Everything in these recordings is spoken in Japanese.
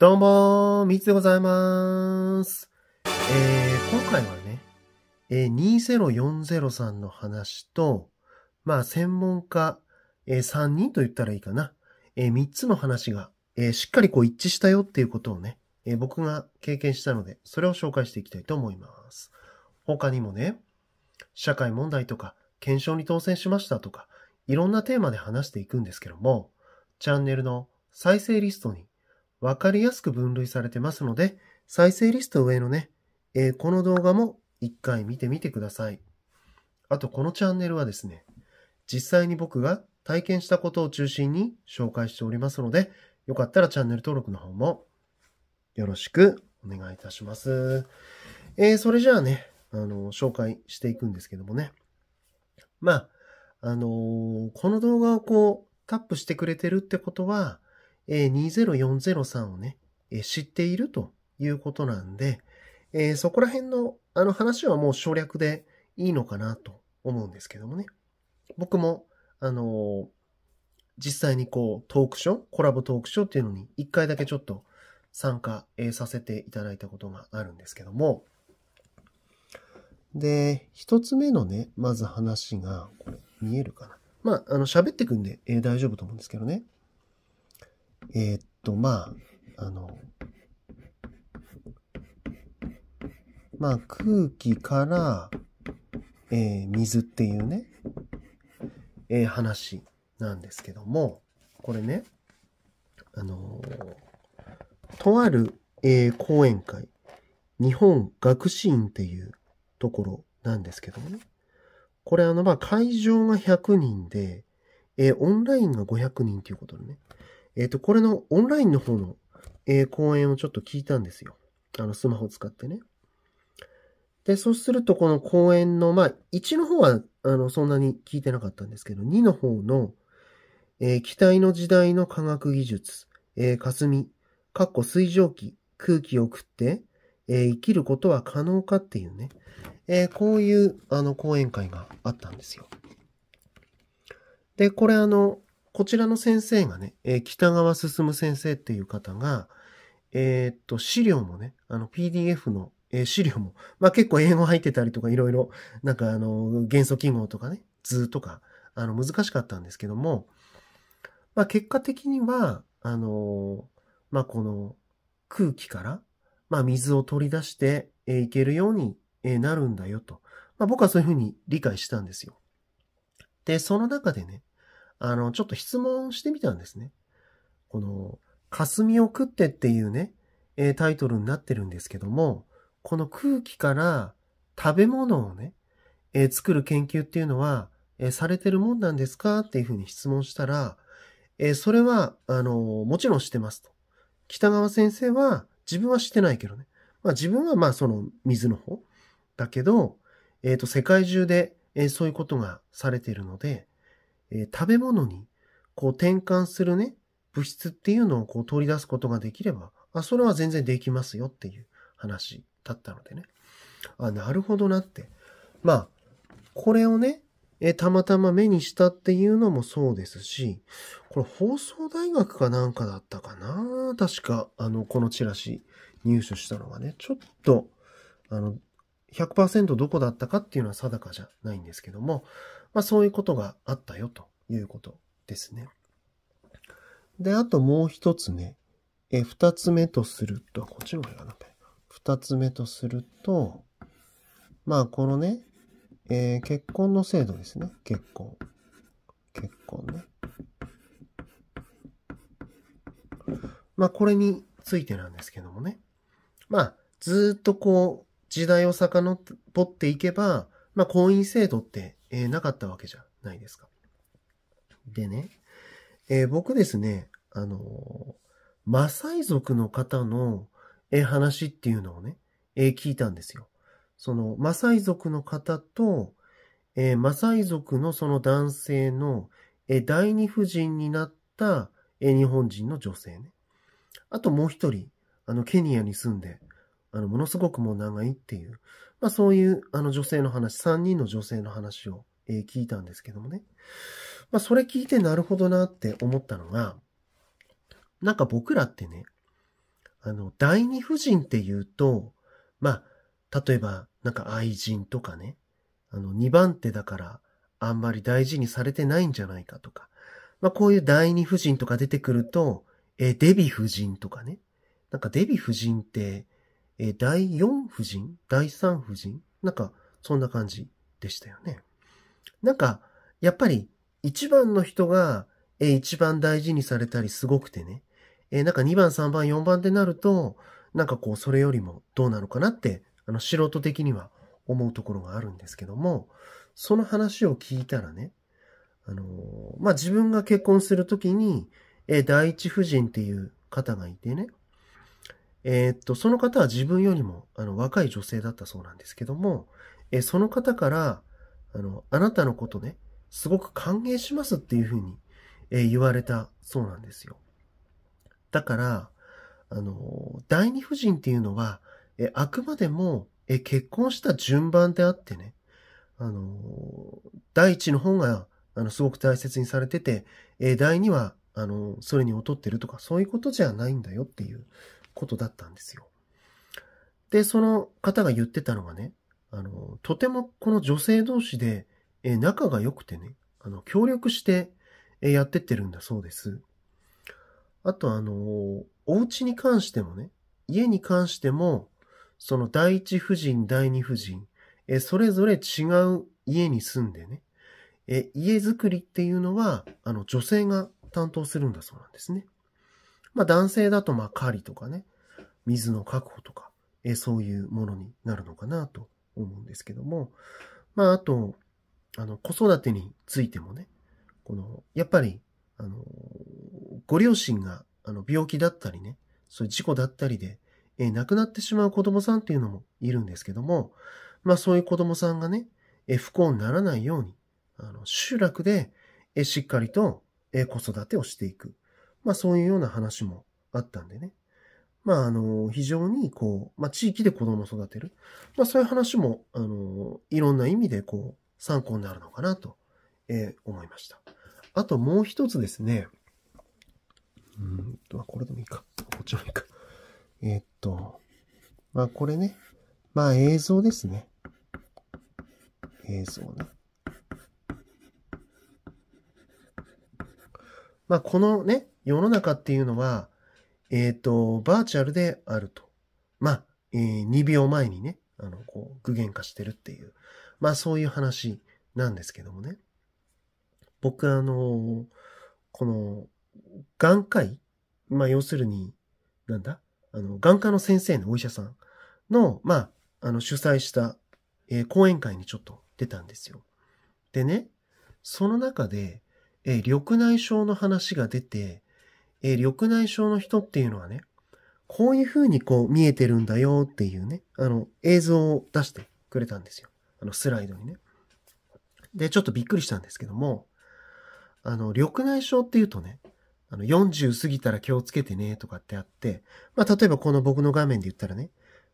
どうもー、みつでございます。えー、今回はね、えー、2040さんの話と、まあ、専門家、えー、3人と言ったらいいかな。えー、3つの話が、えー、しっかりこう一致したよっていうことをね、えー、僕が経験したので、それを紹介していきたいと思います。他にもね、社会問題とか、検証に当選しましたとか、いろんなテーマで話していくんですけども、チャンネルの再生リストにわかりやすく分類されてますので、再生リスト上のね、えー、この動画も一回見てみてください。あと、このチャンネルはですね、実際に僕が体験したことを中心に紹介しておりますので、よかったらチャンネル登録の方もよろしくお願いいたします。えー、それじゃあね、あの、紹介していくんですけどもね。まあ、あのー、この動画をこう、タップしてくれてるってことは、え20403をね、え知っているということなんで、えそこら辺のあの話はもう省略でいいのかなと思うんですけどもね。僕も、あの実際にこうトークショー、コラボトークショーっていうのに一回だけちょっと参加、えさせていただいたことがあるんですけども。で、一つ目のね、まず話が、これ見えるかな。まあ、あの、喋ってくんで、え大丈夫と思うんですけどね。えー、っと、まあ、あの、まあ、空気から、えー、水っていうね、えー、話なんですけども、これね、あのとある、え講演会、日本学士院っていうところなんですけどもね、これあの、まあ、会場が100人で、えオンラインが500人ということでね、えっ、ー、と、これのオンラインの方の、えー、講演をちょっと聞いたんですよ。あの、スマホ使ってね。で、そうすると、この講演の、まあ、1の方は、あの、そんなに聞いてなかったんですけど、2の方の、えー、機体の時代の科学技術、えー、霞、かっこ水蒸気、空気を送って、えー、生きることは可能かっていうね、えー、こういう、あの、講演会があったんですよ。で、これあの、こちらの先生がね、えー、北川進先生っていう方が、えー、っと、資料もね、あの、PDF の、えー、資料も、まあ、結構英語入ってたりとか、いろいろ、なんかあの、元素記号とかね、図とか、あの、難しかったんですけども、まあ、結果的には、あの、まあ、この空気から、まあ、水を取り出して、えー、いけるように、えー、なるんだよと。まあ、僕はそういうふうに理解したんですよ。で、その中でね、あの、ちょっと質問してみたんですね。この、霞を食ってっていうね、えタイトルになってるんですけども、この空気から食べ物をね、え作る研究っていうのは、えされてるもんなんですかっていうふうに質問したら、えそれは、あのもちろんしてますと。北川先生は、自分はしてないけどね。まあ自分はまあその水の方だけど、えっ、ー、と世界中で、えそういうことがされているので、えー、食べ物にこう転換するね、物質っていうのをこう取り出すことができれば、あ、それは全然できますよっていう話だったのでね。あ、なるほどなって。まあ、これをね、えー、たまたま目にしたっていうのもそうですし、これ放送大学かなんかだったかな確か、あの、このチラシ入手したのはね、ちょっと、あの、100%どこだったかっていうのは定かじゃないんですけども、まあそういうことがあったよということですね。で、あともう一つね、え、二つ目とすると、こっちの方がなくて、二つ目とすると、まあこのね、えー、結婚の制度ですね。結婚。結婚ね。まあこれについてなんですけどもね。まあずっとこう時代を遡っていけば、まあ、婚姻制度って、えー、なかったわけじゃないですか。でね、えー、僕ですね、あのー、マサイ族の方の、えー、話っていうのをね、えー、聞いたんですよ。その、マサイ族の方と、えー、マサイ族のその男性の、えー、第二夫人になった、えー、日本人の女性ね。あともう一人、あの、ケニアに住んで、あの、ものすごくもう長いっていう、まあそういう、あの女性の話、3人の女性の話を、えー、聞いたんですけどもね。まあそれ聞いてなるほどなって思ったのが、なんか僕らってね、あの、第二夫人って言うと、まあ、例えば、なんか愛人とかね、あの、二番手だから、あんまり大事にされてないんじゃないかとか、まあこういう第二夫人とか出てくると、えー、デヴィ夫人とかね、なんかデヴィ夫人って、えー、第4夫人第3夫人なんか、そんな感じでしたよね。なんか、やっぱり、一番の人が、えー、一番大事にされたりすごくてね、えー、なんか2番、3番、4番ってなると、なんかこう、それよりもどうなのかなって、あの、素人的には思うところがあるんですけども、その話を聞いたらね、あのー、まあ、自分が結婚するときに、えー、第一夫人っていう方がいてね、えー、っと、その方は自分よりもあの若い女性だったそうなんですけども、えー、その方から、あの、あなたのことね、すごく歓迎しますっていうふうに、えー、言われたそうなんですよ。だから、あの、第二夫人っていうのは、えあくまでも、え結婚した順番であってね、あの、第一の方が、あの、すごく大切にされてて、え第二は、あの、それに劣ってるとか、そういうことじゃないんだよっていう、ことだったんですよ。で、その方が言ってたのがね、あの、とてもこの女性同士で、え仲が良くてね、あの、協力して、えやってってるんだそうです。あと、あの、お家に関してもね、家に関しても、その第一夫人、第二夫人、えそれぞれ違う家に住んでね、え家づくりっていうのは、あの、女性が担当するんだそうなんですね。まあ男性だとまあ狩りとかね、水の確保とか、えそういうものになるのかなと思うんですけども、まああと、あの子育てについてもね、この、やっぱり、あの、ご両親があの病気だったりね、そういう事故だったりで、え亡くなってしまう子供さんっていうのもいるんですけども、まあそういう子供さんがね、え不幸にならないように、あの、集落で、えしっかりと、え子育てをしていく。まあそういうような話もあったんでね。まああの、非常にこう、まあ地域で子供を育てる。まあそういう話も、あの、いろんな意味でこう、参考になるのかなと、えー、思いました。あともう一つですね。うんと、これでもいいか。こっちもいいか。えー、っと、まあこれね。まあ映像ですね。映像ね。まあこのね、世の中っていうのは、えっ、ー、と、バーチャルであると。まあ、えー、2秒前にね、あの、こう、具現化してるっていう、まあそういう話なんですけどもね。僕、あの、この、眼科医まあ要するに、なんだあの、眼科の先生のお医者さんの、まあ、あの、主催した、えー、講演会にちょっと出たんですよ。でね、その中で、えー、緑内障の話が出て、えー、緑内障の人っていうのはね、こういう風にこう見えてるんだよっていうね、あの、映像を出してくれたんですよ。あの、スライドにね。で、ちょっとびっくりしたんですけども、あの、緑内障っていうとね、あの、40過ぎたら気をつけてねとかってあって、まあ、例えばこの僕の画面で言ったらね、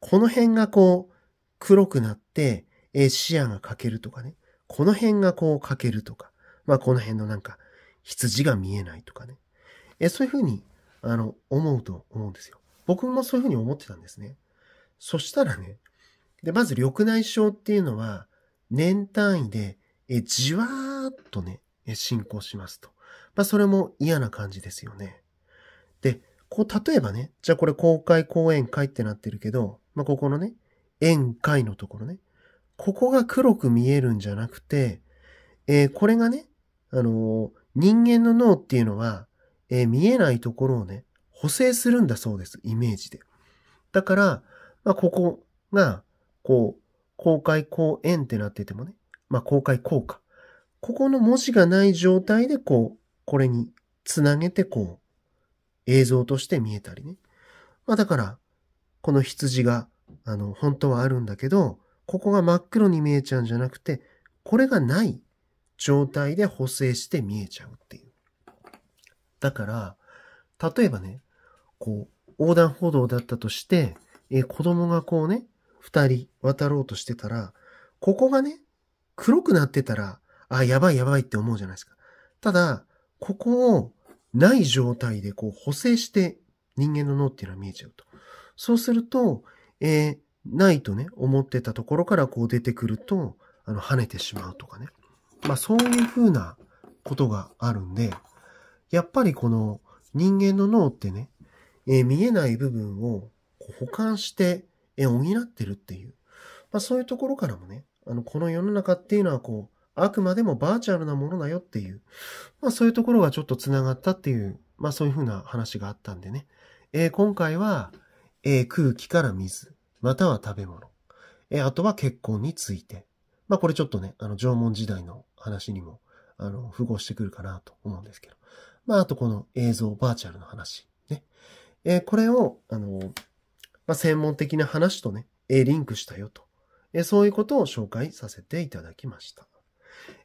この辺がこう、黒くなって、えー、視野が欠けるとかね、この辺がこう欠けるとか、まあ、この辺のなんか、羊が見えないとかね、えそういうふうに、あの、思うと思うんですよ。僕もそういうふうに思ってたんですね。そしたらね、で、まず緑内障っていうのは、年単位で、え、じわーっとね、進行しますと。まあ、それも嫌な感じですよね。で、こう、例えばね、じゃあこれ公開講演会ってなってるけど、まあ、ここのね、宴会のところね、ここが黒く見えるんじゃなくて、えー、これがね、あのー、人間の脳っていうのは、えー、見えないところをね、補正するんだそうです。イメージで。だから、まあ、ここが、こう、公開公演ってなっててもね、まあ、公開効果。ここの文字がない状態で、こう、これにつなげて、こう、映像として見えたりね。まあ、だから、この羊が、あの、本当はあるんだけど、ここが真っ黒に見えちゃうんじゃなくて、これがない状態で補正して見えちゃうっていう。だから、例えばね、こう、横断歩道だったとして、えー、子供がこうね、二人渡ろうとしてたら、ここがね、黒くなってたら、あ、やばいやばいって思うじゃないですか。ただ、ここをない状態でこう補正して人間の脳っていうのは見えちゃうと。そうすると、えー、ないとね、思ってたところからこう出てくると、あの、跳ねてしまうとかね。まあそういうふうなことがあるんで、やっぱりこの人間の脳ってね、えー、見えない部分を保管して、えー、補ってるっていう、まあ、そういうところからもね、あのこの世の中っていうのはこう、あくまでもバーチャルなものだよっていう、まあ、そういうところがちょっと繋がったっていう、まあ、そういうふうな話があったんでね、えー、今回は、えー、空気から水、または食べ物、えー、あとは結婚について、まあこれちょっとね、あの縄文時代の話にも、あの、符合してくるかなと思うんですけど。まあ、あとこの映像バーチャルの話。ね。えー、これを、あの、まあ、専門的な話とね、えリンクしたよと。えそういうことを紹介させていただきました。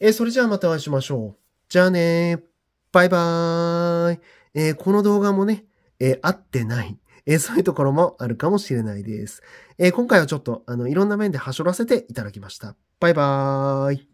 えそれじゃあまたお会いしましょう。じゃあねバイバーイ。えー、この動画もね、えー、合ってない。えー、そういうところもあるかもしれないです。え今回はちょっと、あの、いろんな面で走らせていただきました。バイバーイ。